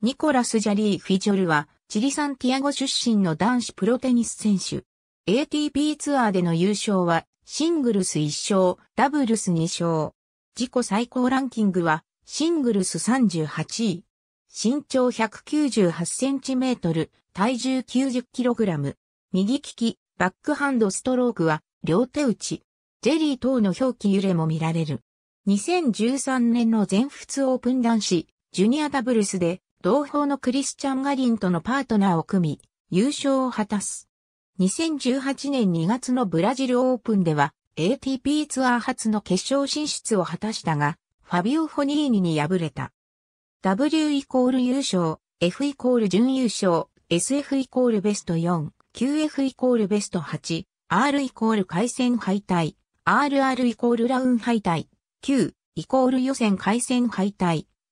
ニコラス・ジャリー・フィジョルは、チリサンティアゴ出身の男子プロテニス選手。ATP ツアーでの優勝は、シングルス1勝、ダブルス2勝。自己最高ランキングは、シングルス38位。身長198センチメートル、体重90キログラム。右利き、バックハンドストロークは、両手打ち。ジェリー等の表記揺れも見られる。2013年の全仏オープン男子、ジュニアダブルスで、同胞のクリスチャン・ガリンとのパートナーを組み、優勝を果たす。2018年2月のブラジルオープンでは、ATP ツアー初の決勝進出を果たしたが、ファビオ・フォニーニに敗れた。W イコール優勝、F イコール準優勝、SF イコールベスト4、QF イコールベスト8、R イコール回戦敗退、RR イコールラウン敗退、Q イコール予選回戦敗退、